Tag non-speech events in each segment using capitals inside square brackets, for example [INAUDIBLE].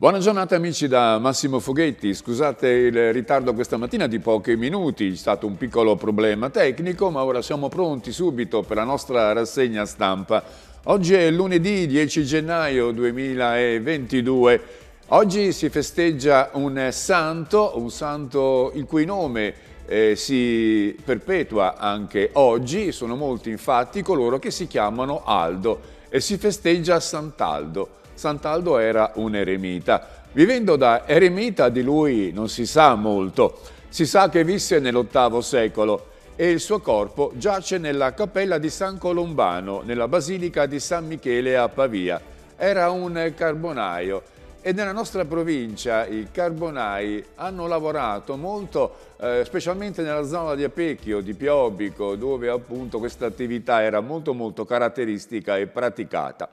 Buona giornata amici da Massimo Foghetti, scusate il ritardo questa mattina di pochi minuti, è stato un piccolo problema tecnico ma ora siamo pronti subito per la nostra rassegna stampa. Oggi è lunedì 10 gennaio 2022, oggi si festeggia un santo, un santo il cui nome eh, si perpetua anche oggi, sono molti infatti coloro che si chiamano Aldo e si festeggia Sant'Aldo. Sant'Aldo era un eremita. Vivendo da eremita di lui non si sa molto. Si sa che visse nell'VIII secolo e il suo corpo giace nella cappella di San Colombano, nella basilica di San Michele a Pavia. Era un carbonaio e nella nostra provincia i carbonai hanno lavorato molto, eh, specialmente nella zona di Apecchio, di Piobico, dove appunto questa attività era molto molto caratteristica e praticata.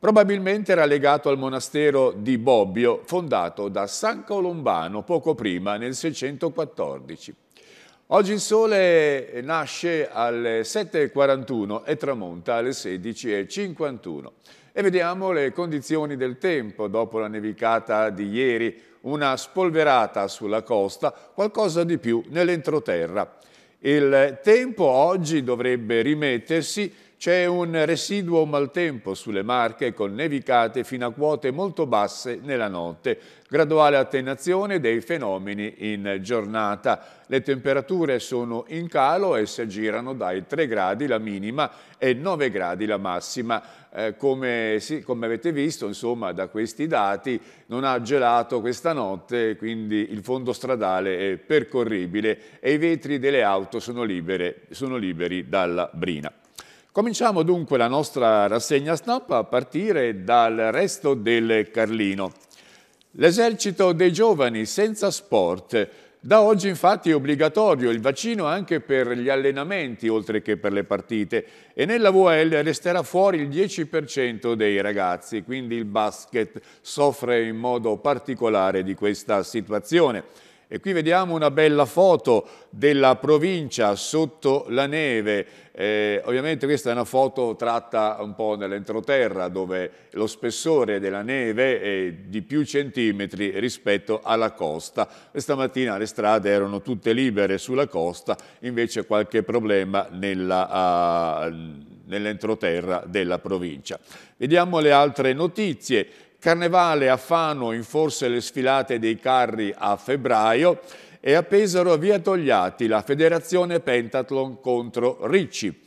Probabilmente era legato al monastero di Bobbio, fondato da San Colombano poco prima, nel 614. Oggi il sole nasce alle 7.41 e tramonta alle 16.51. E vediamo le condizioni del tempo dopo la nevicata di ieri, una spolverata sulla costa, qualcosa di più nell'entroterra. Il tempo oggi dovrebbe rimettersi c'è un residuo maltempo sulle Marche con nevicate fino a quote molto basse nella notte, graduale attenuazione dei fenomeni in giornata. Le temperature sono in calo e si aggirano dai 3 gradi la minima e 9 gradi la massima. Eh, come, sì, come, avete visto insomma, da questi dati non ha gelato questa notte, quindi il fondo stradale è percorribile e i vetri delle auto sono, libere, sono liberi dalla brina. Cominciamo dunque la nostra rassegna stampa a partire dal resto del Carlino. L'esercito dei giovani senza sport. Da oggi infatti è obbligatorio il vaccino anche per gli allenamenti oltre che per le partite e nella VL resterà fuori il 10% dei ragazzi, quindi il basket soffre in modo particolare di questa situazione. E qui vediamo una bella foto della provincia sotto la neve. Eh, ovviamente questa è una foto tratta un po' nell'entroterra dove lo spessore della neve è di più centimetri rispetto alla costa. Questa mattina le strade erano tutte libere sulla costa, invece qualche problema nell'entroterra uh, nell della provincia. Vediamo le altre notizie. Carnevale a Fano in forse le sfilate dei carri a febbraio e a Pesaro via Togliatti la federazione Pentathlon contro Ricci.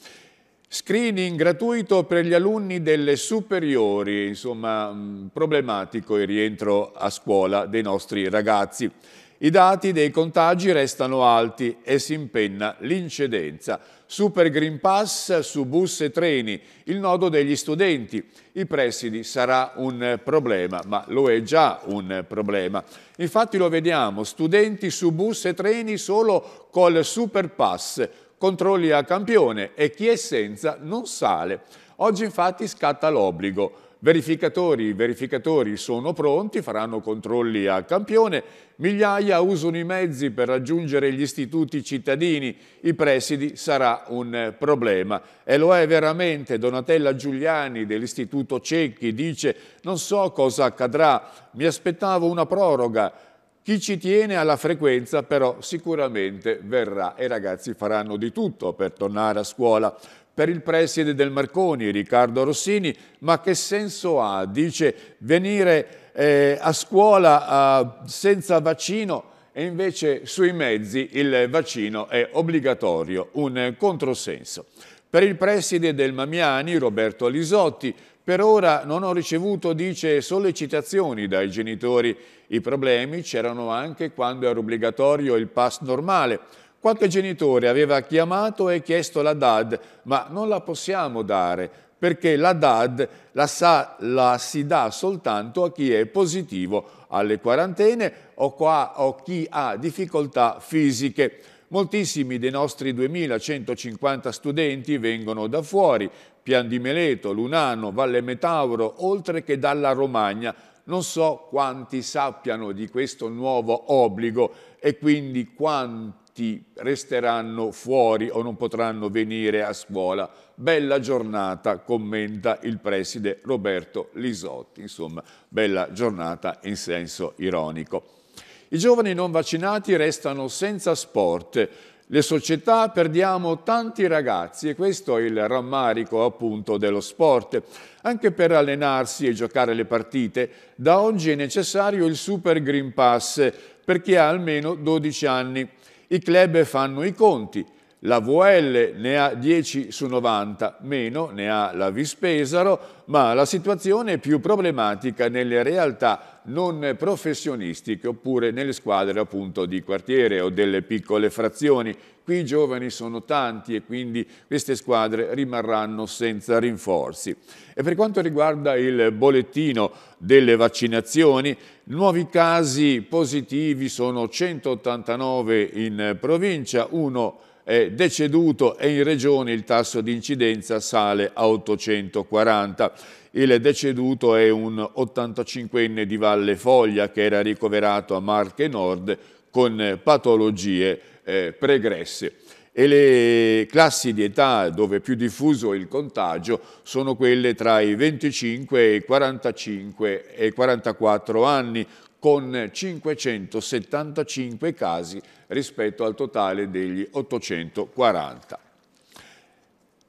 Screening gratuito per gli alunni delle superiori, insomma mm, problematico il rientro a scuola dei nostri ragazzi. I dati dei contagi restano alti e si impenna l'incedenza. Super Green Pass su bus e treni, il nodo degli studenti. I presidi sarà un problema, ma lo è già un problema. Infatti lo vediamo, studenti su bus e treni solo col Super Pass, controlli a campione e chi è senza non sale. Oggi infatti scatta l'obbligo. Verificatori, verificatori sono pronti, faranno controlli a campione, migliaia usano i mezzi per raggiungere gli istituti cittadini. I presidi sarà un eh, problema. E lo è veramente. Donatella Giuliani dell'Istituto Cecchi dice non so cosa accadrà, mi aspettavo una proroga. Chi ci tiene alla frequenza però sicuramente verrà e i ragazzi faranno di tutto per tornare a scuola per il preside del Marconi, Riccardo Rossini, ma che senso ha? Dice venire eh, a scuola eh, senza vaccino e invece sui mezzi il vaccino è obbligatorio, un controsenso. Per il preside del Mamiani, Roberto Alisotti, per ora non ho ricevuto, dice, sollecitazioni dai genitori. I problemi c'erano anche quando era obbligatorio il pass normale. Qualche genitore aveva chiamato e chiesto la DAD, ma non la possiamo dare perché la DAD la, sa, la si dà soltanto a chi è positivo alle quarantene o, qua, o chi ha difficoltà fisiche. Moltissimi dei nostri 2150 studenti vengono da fuori, Pian di Meleto, Lunano, Valle Metauro, oltre che dalla Romagna. Non so quanti sappiano di questo nuovo obbligo e quindi quanti ti resteranno fuori o non potranno venire a scuola. Bella giornata, commenta il preside Roberto Lisotti. Insomma, bella giornata in senso ironico. I giovani non vaccinati restano senza sport. Le società perdiamo tanti ragazzi e questo è il rammarico appunto dello sport. Anche per allenarsi e giocare le partite, da oggi è necessario il Super Green Pass per chi ha almeno 12 anni. I club fanno i conti, la VL ne ha 10 su 90, meno ne ha la Vispesaro, ma la situazione è più problematica nelle realtà non professionistiche oppure nelle squadre appunto di quartiere o delle piccole frazioni. Qui i giovani sono tanti e quindi queste squadre rimarranno senza rinforzi. E per quanto riguarda il bollettino delle vaccinazioni, Nuovi casi positivi sono 189 in provincia, uno è deceduto e in regione il tasso di incidenza sale a 840. Il deceduto è un 85enne di Valle Foglia che era ricoverato a Marche Nord con patologie eh, pregresse e le classi di età dove è più diffuso il contagio sono quelle tra i 25 e i 45 e i 44 anni con 575 casi rispetto al totale degli 840.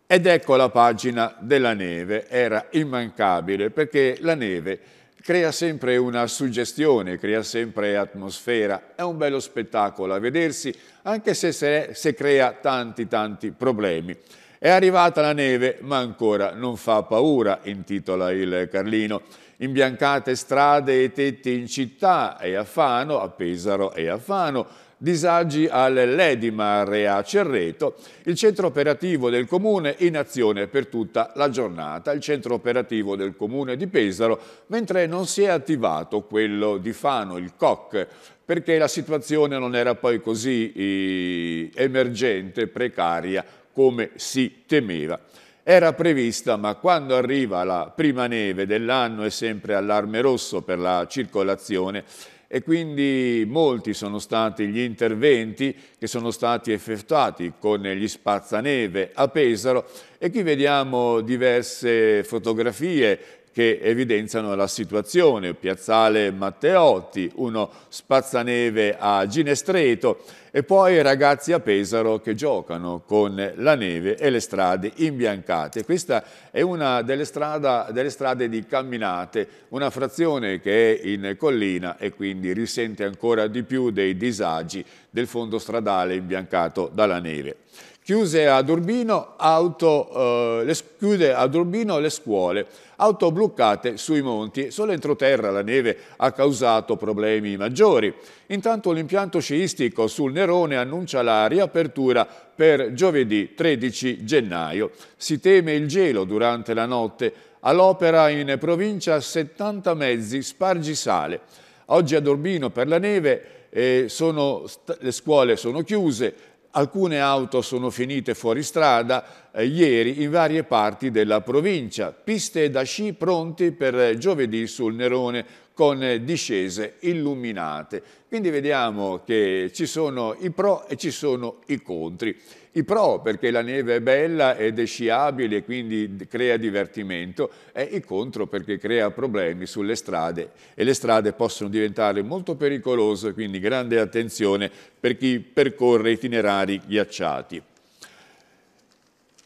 Ed ecco la pagina della neve, era immancabile perché la neve crea sempre una suggestione, crea sempre atmosfera, è un bello spettacolo a vedersi, anche se, se, crea tanti tanti problemi. È arrivata la neve, ma ancora non fa paura, intitola il Carlino. Imbiancate strade e tetti in città e a Fano, a Pesaro e a Fano, disagi e a Cerreto, il centro operativo del comune in azione per tutta la giornata, il centro operativo del comune di Pesaro, mentre non si è attivato quello di Fano, il COC, perché la situazione non era poi così eh, emergente, precaria, come si temeva. Era prevista, ma quando arriva la prima neve dell'anno è sempre allarme rosso per la circolazione e quindi molti sono stati gli interventi che sono stati effettuati con gli spazzaneve a Pesaro e qui vediamo diverse fotografie che evidenziano la situazione, Piazzale Matteotti, uno spazzaneve a Ginestreto e poi i ragazzi a Pesaro che giocano con la neve e le strade imbiancate. Questa è una delle, strada, delle strade di Camminate, una frazione che è in collina e quindi risente ancora di più dei disagi del fondo stradale imbiancato dalla neve. Chiuse ad Urbino, auto, eh, le, chiude ad Urbino le scuole, auto bloccate sui monti. Solo entroterra la neve ha causato problemi maggiori. Intanto l'impianto sciistico sul Nerone Nerone annuncia la riapertura per giovedì 13 gennaio. Si teme il gelo durante la notte. All'opera in provincia 70 mezzi spargisale. Oggi ad Urbino per la neve eh, sono, le scuole sono chiuse, alcune auto sono finite fuori strada eh, ieri in varie parti della provincia. Piste da sci pronti per giovedì sul Nerone con discese illuminate. Quindi vediamo che ci sono i pro e ci sono i contri. I pro perché la neve è bella ed è sciabile e quindi crea divertimento e i contro perché crea problemi sulle strade e le strade possono diventare molto pericolose, quindi grande attenzione per chi percorre itinerari ghiacciati.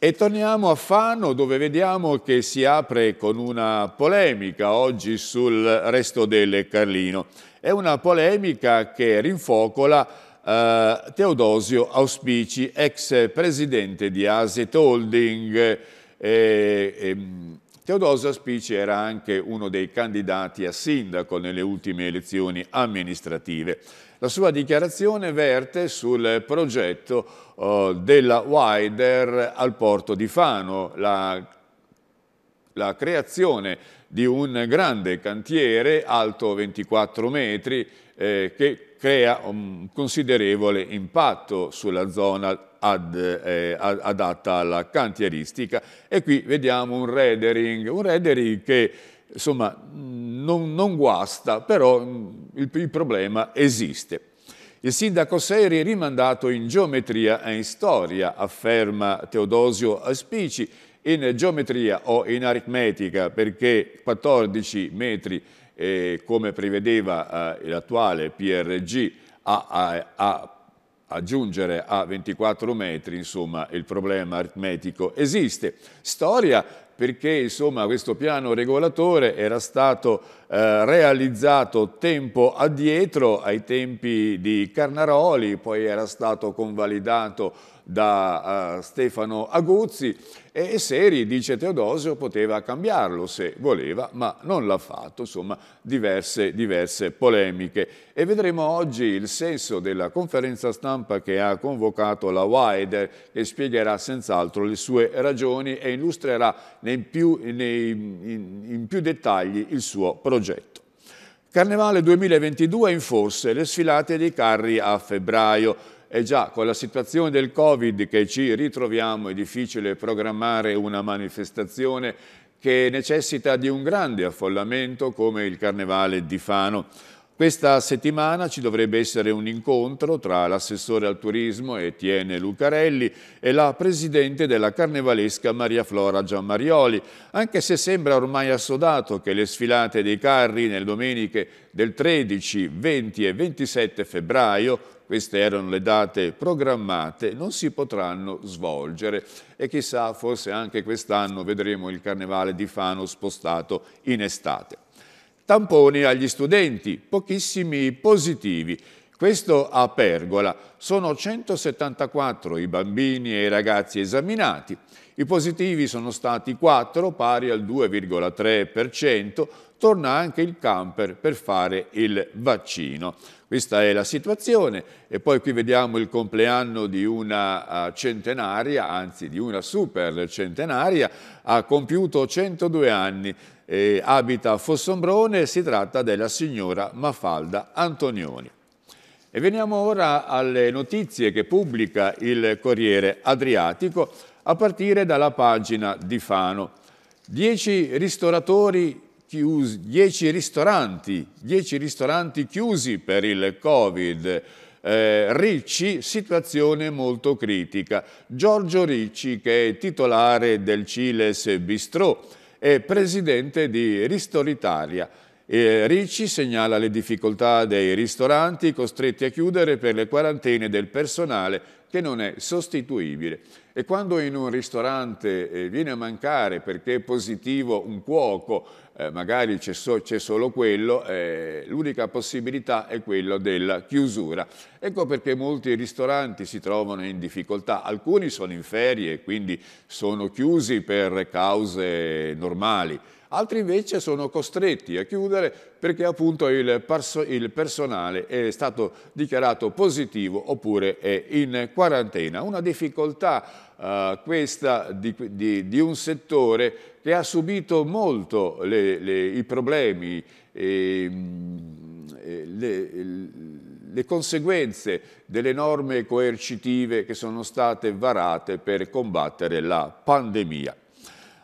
E torniamo a Fano dove vediamo che si apre con una polemica oggi sul resto del Carlino. È una polemica che rinfocola eh, Teodosio Auspici, ex presidente di Aset Holding. Eh, eh, Teodosio Auspici era anche uno dei candidati a sindaco nelle ultime elezioni amministrative. La sua dichiarazione verte sul progetto eh, della Wider al porto di Fano, la, la creazione di un grande cantiere alto 24 metri eh, che crea un considerevole impatto sulla zona ad, eh, adatta alla cantieristica e qui vediamo un rendering, un rendering che insomma non, non guasta, però mm, il, il problema esiste. Il sindaco Seri è rimandato in geometria e in storia, afferma Teodosio Aspici, in geometria o in aritmetica perché 14 metri, eh, come prevedeva eh, l'attuale PRG, a, a, a aggiungere a 24 metri, insomma, il problema aritmetico esiste. Storia perché insomma, questo piano regolatore era stato eh, realizzato tempo addietro ai tempi di Carnaroli, poi era stato convalidato da eh, Stefano Aguzzi e Seri, dice Teodosio, poteva cambiarlo se voleva, ma non l'ha fatto, insomma diverse, diverse polemiche. E vedremo oggi il senso della conferenza stampa che ha convocato la Wider, che spiegherà senz'altro le sue ragioni e illustrerà nei più, nei, in, in più dettagli il suo progetto progetto. Carnevale 2022 in forse le sfilate dei carri a febbraio. E già con la situazione del Covid che ci ritroviamo è difficile programmare una manifestazione che necessita di un grande affollamento come il Carnevale di Fano. Questa settimana ci dovrebbe essere un incontro tra l'assessore al turismo Etienne Lucarelli e la presidente della carnevalesca Maria Flora Giammarioli, anche se sembra ormai assodato che le sfilate dei carri nel domeniche del 13, 20 e 27 febbraio queste erano le date programmate, non si potranno svolgere e chissà forse anche quest'anno vedremo il carnevale di Fano spostato in estate tamponi agli studenti, pochissimi positivi. Questo a Pergola. Sono 174 i bambini e i ragazzi esaminati. I positivi sono stati 4, pari al 2,3%. Torna anche il camper per fare il vaccino. Questa è la situazione e poi qui vediamo il compleanno di una eh, centenaria, anzi di una super centenaria, ha compiuto 102 anni eh, abita a Fossombrone e si tratta della signora Mafalda Antonioni. E veniamo ora alle notizie che pubblica il Corriere Adriatico a partire dalla pagina di Fano. Dieci ristoratori chiusi, dieci ristoranti, dieci ristoranti chiusi per il Covid. Eh, Ricci, situazione molto critica. Giorgio Ricci, che è titolare del Ciles Bistrot, e presidente di Ristoritalia. E Ricci segnala le difficoltà dei ristoranti costretti a chiudere per le quarantene del personale che non è sostituibile. E quando in un ristorante eh, viene a mancare perché è positivo un cuoco eh, magari c'è, so, solo quello, eh, l'unica possibilità è quella della chiusura. Ecco perché molti ristoranti si trovano in difficoltà, alcuni sono in ferie, quindi sono chiusi per cause normali, altri invece sono costretti a chiudere perché appunto il, perso il personale è stato dichiarato positivo oppure è in quarantena. Una difficoltà Uh, questa di, di, di, un settore che ha subito molto le, le, i problemi, e, ehm, eh, le, le conseguenze delle norme coercitive che sono state varate per combattere la pandemia.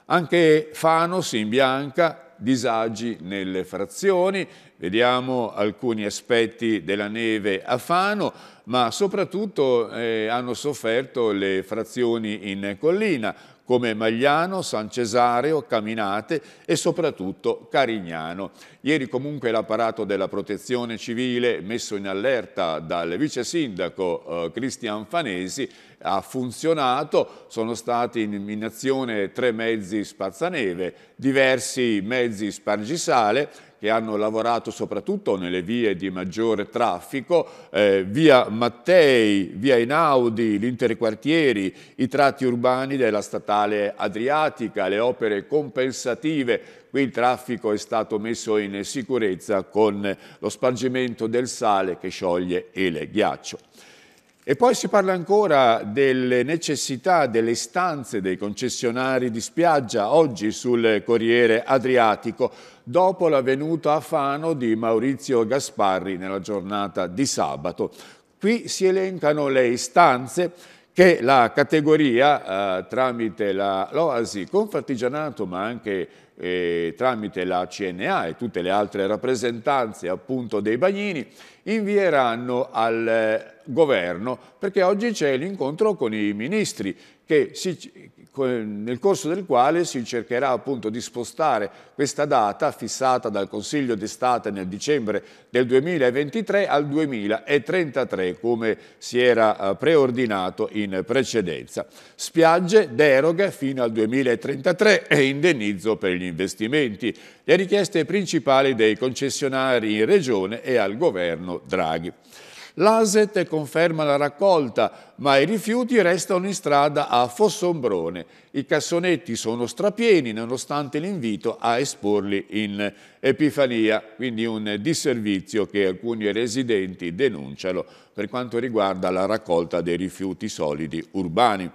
Anche Fano si imbianca, disagi nelle frazioni, vediamo alcuni aspetti della neve a Fano, ma soprattutto eh, hanno sofferto le frazioni in collina, come Magliano, San Cesareo, Caminate e soprattutto Carignano. Ieri comunque l'apparato della protezione civile messo in allerta dal vice sindaco eh, Cristian Fanesi ha funzionato, sono stati in, in azione tre mezzi spazzaneve, diversi mezzi spargisale che hanno lavorato soprattutto nelle vie di maggiore traffico, eh, via Mattei, via Inaudi, l'interquartieri, i tratti urbani della statale Adriatica, le opere compensative. Qui il traffico è stato messo in sicurezza con lo spargimento del sale che scioglie il ghiaccio. E poi si parla ancora delle necessità, delle istanze dei concessionari di spiaggia, oggi sul Corriere Adriatico, dopo la venuta a Fano di Maurizio Gasparri nella giornata di sabato. Qui si elencano le istanze che la categoria, eh, tramite l'Oasi Confartigianato, ma anche eh, tramite la CNA e tutte le altre rappresentanze appunto dei bagnini, invieranno al governo, perché oggi c'è l'incontro con i ministri si, nel corso del quale si cercherà appunto di spostare questa data fissata dal Consiglio d'estate nel dicembre del 2023 al 2033 come si era eh, preordinato in precedenza. Spiagge, deroghe fino al 2033 e indennizzo per gli investimenti. Le richieste principali dei concessionari in regione e al governo Draghi. L'ASET conferma la raccolta, ma i rifiuti restano in strada a Fossombrone. I cassonetti sono strapieni nonostante l'invito a esporli in Epifania, quindi un disservizio che alcuni residenti denunciano per quanto riguarda la raccolta dei rifiuti solidi urbani.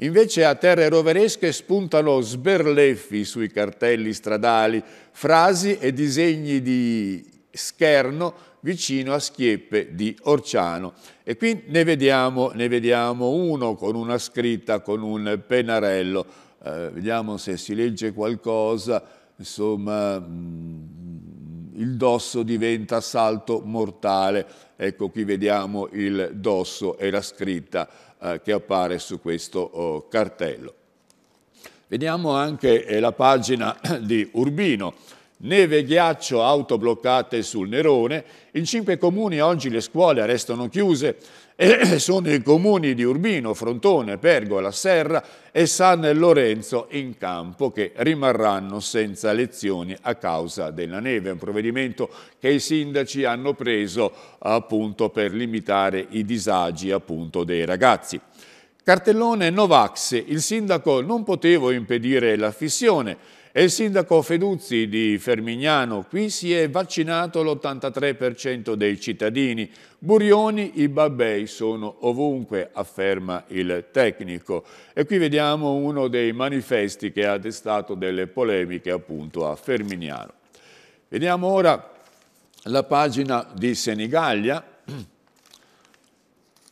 Invece a terre roveresche spuntano sberleffi sui cartelli stradali, frasi e disegni di scherno vicino a Schieppe di Orciano. E qui ne vediamo, ne vediamo uno con una scritta, con un pennarello. Eh, vediamo se si legge qualcosa. Insomma, mh, mm, il dosso diventa salto mortale. Ecco, qui vediamo il dosso e la scritta eh, che appare su questo oh, cartello. Vediamo anche eh, la pagina di Urbino Neve e ghiaccio, auto bloccate sul Nerone. In cinque comuni oggi le scuole restano chiuse. E [CLEARS THROAT] sono i comuni di Urbino, Frontone, Pergola, Serra e San Lorenzo in campo che rimarranno senza lezioni a causa della neve. Un provvedimento che i sindaci hanno preso appunto per limitare i disagi appunto dei ragazzi. Cartellone Novax, il sindaco non poteva impedire la fissione e il sindaco Feduzzi di Fermignano qui si è vaccinato l'83% dei cittadini. Burioni, i babbei sono ovunque, afferma il tecnico. E qui vediamo uno dei manifesti che ha destato delle polemiche appunto a Fermignano. Vediamo ora la pagina di Senigallia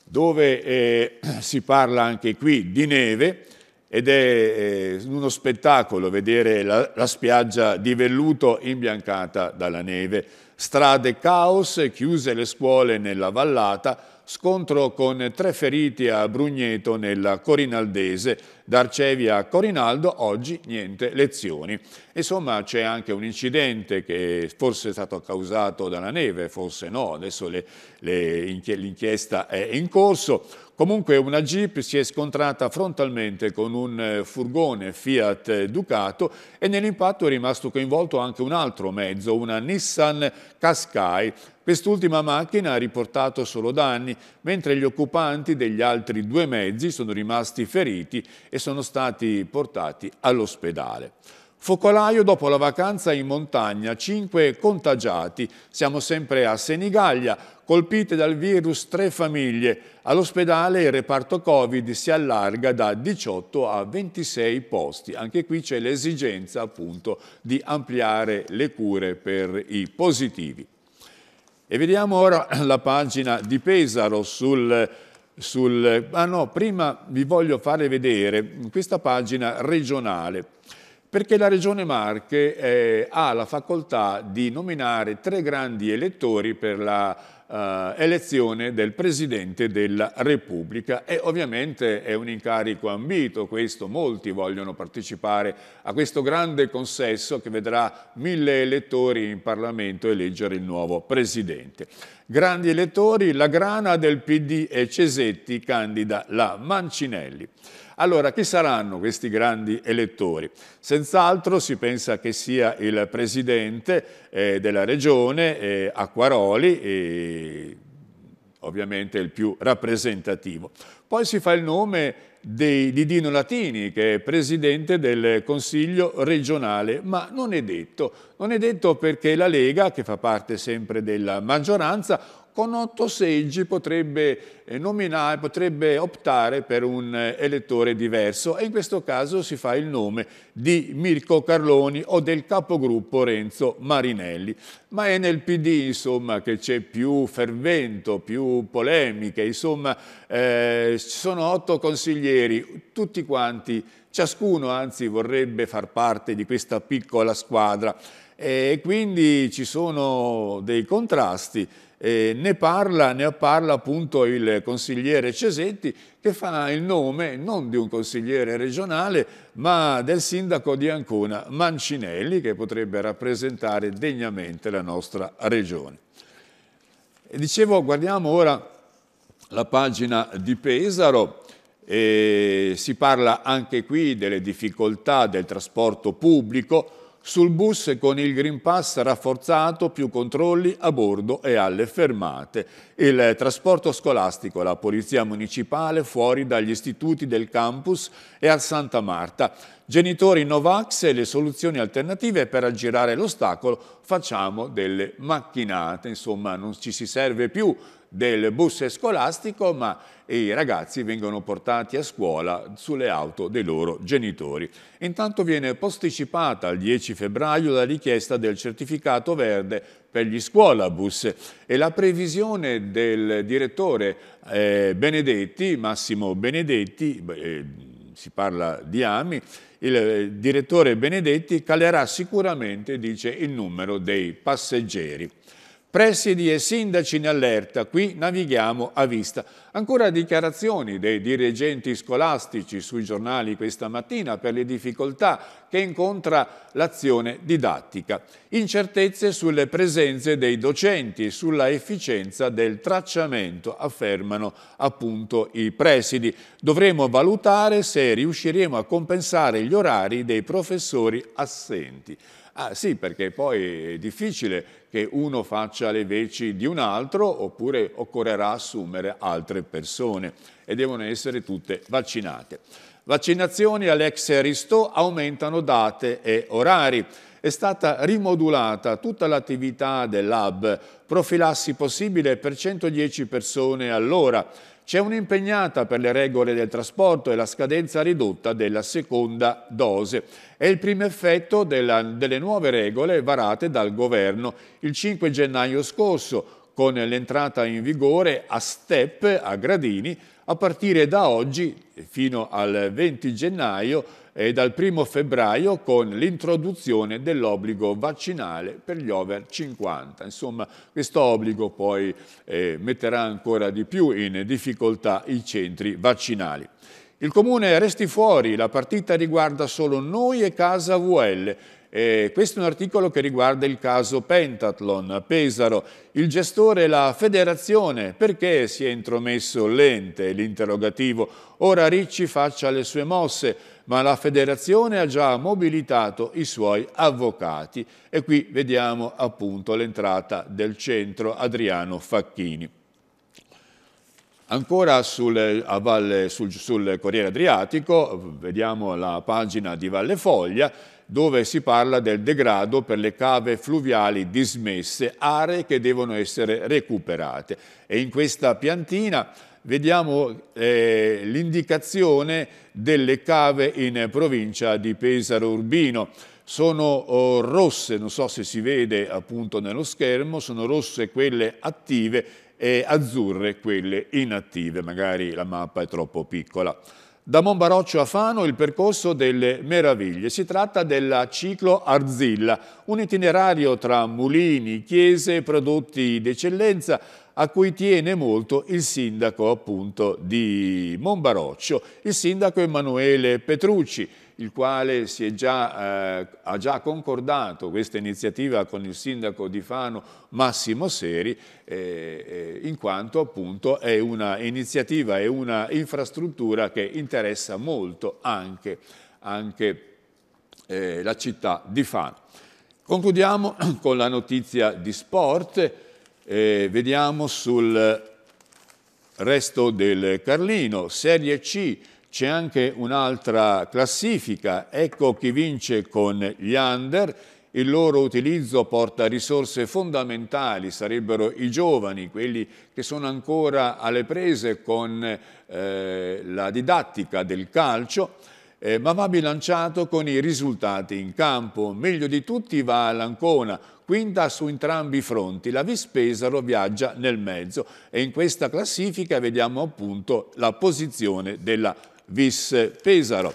dove eh, si parla anche qui di neve ed è eh, uno spettacolo vedere la, la, spiaggia di velluto imbiancata dalla neve. Strade caos, chiuse le scuole nella vallata, scontro con tre feriti a Brugneto nella Corinaldese, d'Arcevia a Corinaldo, oggi niente lezioni. Insomma c'è anche un incidente che forse è stato causato dalla neve, forse no, adesso l'inchiesta è in corso. Comunque una Jeep si è scontrata frontalmente con un eh, furgone Fiat Ducato e nell'impatto è rimasto coinvolto anche un altro mezzo, una Nissan Qashqai. Quest'ultima macchina ha riportato solo danni, mentre gli occupanti degli altri due mezzi sono rimasti feriti e sono stati portati all'ospedale. Focolaio dopo la vacanza in montagna, 5 contagiati, siamo sempre a Senigallia, colpite dal virus tre famiglie. All'ospedale il reparto Covid si allarga da 18 a 26 posti. Anche qui c'è l'esigenza appunto di ampliare le cure per i positivi. E vediamo ora la pagina di Pesaro sul sul... Ah no, prima vi voglio fare vedere questa pagina regionale, perché la Regione Marche eh, ha la facoltà di nominare tre grandi elettori per la eh, elezione del Presidente della Repubblica e ovviamente è un incarico ambito questo, molti vogliono partecipare a questo grande consesso che vedrà mille elettori in Parlamento eleggere il nuovo Presidente. Grandi elettori, la grana del PD e Cesetti candida la Mancinelli. Allora, chi saranno questi grandi elettori? Senz'altro si pensa che sia il presidente eh, della regione, eh, Acquaroli, eh, ovviamente il più rappresentativo. Poi si fa il nome dei, di Dino Latini, che è presidente del Consiglio regionale, ma non è detto. Non è detto perché la Lega, che fa parte sempre della maggioranza, con otto seggi potrebbe, eh, nominare, potrebbe optare per un eh, elettore diverso e in questo caso si fa il nome di Mirko Carloni o del capogruppo Renzo Marinelli. Ma è nel PD insomma, che c'è più fervento, più polemiche, insomma eh, ci sono otto consiglieri, tutti quanti Ciascuno anzi vorrebbe far parte di questa piccola squadra e quindi ci sono dei contrasti eh, ne, parla, ne parla appunto il consigliere Cesetti che fa il nome non di un consigliere regionale ma del sindaco di Ancona Mancinelli che potrebbe rappresentare degnamente la nostra regione. E dicevo guardiamo ora la pagina di Pesaro si parla anche qui delle difficoltà del trasporto pubblico sul bus con il Green Pass rafforzato, più controlli a bordo e alle fermate. Il trasporto scolastico, la polizia municipale fuori dagli istituti del campus e a Santa Marta. Genitori Novax e le soluzioni alternative per aggirare l'ostacolo facciamo delle macchinate. Insomma, non ci si serve più del bus scolastico, ma i ragazzi vengono portati a scuola sulle auto dei loro genitori. Intanto viene posticipata al 10 febbraio la richiesta del certificato verde per gli scuolabus e la previsione del direttore eh, Benedetti, Massimo Benedetti, eh, si parla di AMI, il eh, direttore Benedetti calerà sicuramente, dice, il numero dei passeggeri. Presidi e sindaci in allerta, qui navighiamo a vista. Ancora dichiarazioni dei dirigenti scolastici sui giornali questa mattina per le difficoltà che incontra l'azione didattica. Incertezze sulle presenze dei docenti e sulla efficienza del tracciamento, affermano appunto i presidi. Dovremo valutare se riusciremo a compensare gli orari dei professori assenti. Ah sì, perché poi è difficile che uno faccia le veci di un altro oppure occorrerà assumere altre persone e devono essere tutte vaccinate. Vaccinazioni all'ex Aristò aumentano date e orari è stata rimodulata tutta l'attività del lab, profilassi possibile per 110 persone all'ora. C'è un'impegnata per le regole del trasporto e la scadenza ridotta della seconda dose. È il primo effetto della, delle nuove regole varate dal governo il 5 gennaio scorso con l'entrata in vigore a step, a gradini, a partire da oggi, fino al 20 gennaio e dal 1 febbraio, con l'introduzione dell'obbligo vaccinale per gli over 50. Insomma, questo obbligo poi eh, metterà ancora di più in difficoltà i centri vaccinali. Il comune resti fuori, la partita riguarda solo noi e Casa VL eh, questo è un articolo che riguarda il caso Pentathlon, a Pesaro. Il gestore e la federazione, perché si è intromesso l'ente? L'interrogativo. Ora Ricci faccia le sue mosse, ma la federazione ha già mobilitato i suoi avvocati. E qui vediamo appunto l'entrata del centro Adriano Facchini. Ancora sul, a valle, sul, sul Corriere Adriatico, vediamo la pagina di Valle Foglia, dove si parla del degrado per le cave fluviali dismesse, aree che devono essere recuperate. E in questa piantina vediamo eh, l'indicazione delle cave in provincia di Pesaro Urbino. Sono oh, rosse, non so se si vede appunto nello schermo, sono rosse quelle attive e azzurre quelle inattive, magari la mappa è troppo piccola. Da Monbaroccio a Fano il percorso delle meraviglie. Si tratta della ciclo Arzilla, un itinerario tra mulini, chiese e prodotti d'eccellenza a cui tiene molto il sindaco appunto di Monbaroccio, il sindaco Emanuele Petrucci il quale già, eh, ha già concordato questa iniziativa con il sindaco di Fano Massimo Seri, eh, eh in quanto appunto è una iniziativa, e una infrastruttura che interessa molto anche, anche eh, la città di Fano. Concludiamo [CLEARS THROAT] con la notizia di sport, eh, vediamo sul resto del Carlino, Serie C, c'è anche un'altra classifica, ecco chi vince con gli under, il loro utilizzo porta risorse fondamentali, sarebbero i giovani, quelli che sono ancora alle prese con eh, la didattica del calcio, eh, ma va bilanciato con i risultati in campo. Meglio di tutti va all'Ancona, quinta su entrambi i fronti. La Vispesaro viaggia nel mezzo e in questa classifica vediamo appunto la posizione della vis Pesaro.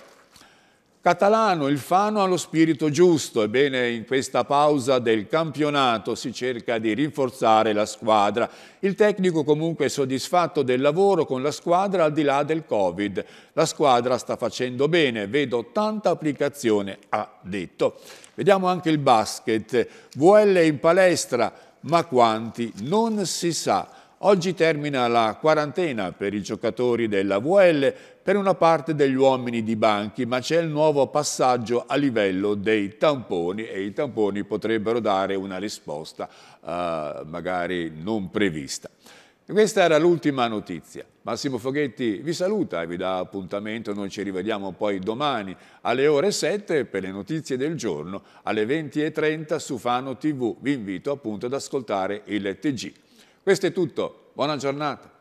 Catalano, il Fano ha lo spirito giusto, ebbene in questa pausa del campionato si cerca di rinforzare la squadra. Il tecnico comunque è soddisfatto del lavoro con la squadra al di là del Covid. La squadra sta facendo bene, vedo tanta applicazione, ha detto. Vediamo anche il basket, VL in palestra, ma quanti non si sa. Oggi termina la quarantena per i giocatori della VL, per una parte degli uomini di banchi, ma c'è il nuovo passaggio a livello dei tamponi e i tamponi potrebbero dare una risposta eh, magari non prevista. Questa era l'ultima notizia. Massimo Foghetti vi saluta e vi dà appuntamento. Noi ci rivediamo poi domani alle ore 7 per le notizie del giorno, alle 20.30 su Fano TV. Vi invito appunto ad ascoltare il TG. Questo è tutto, buona giornata.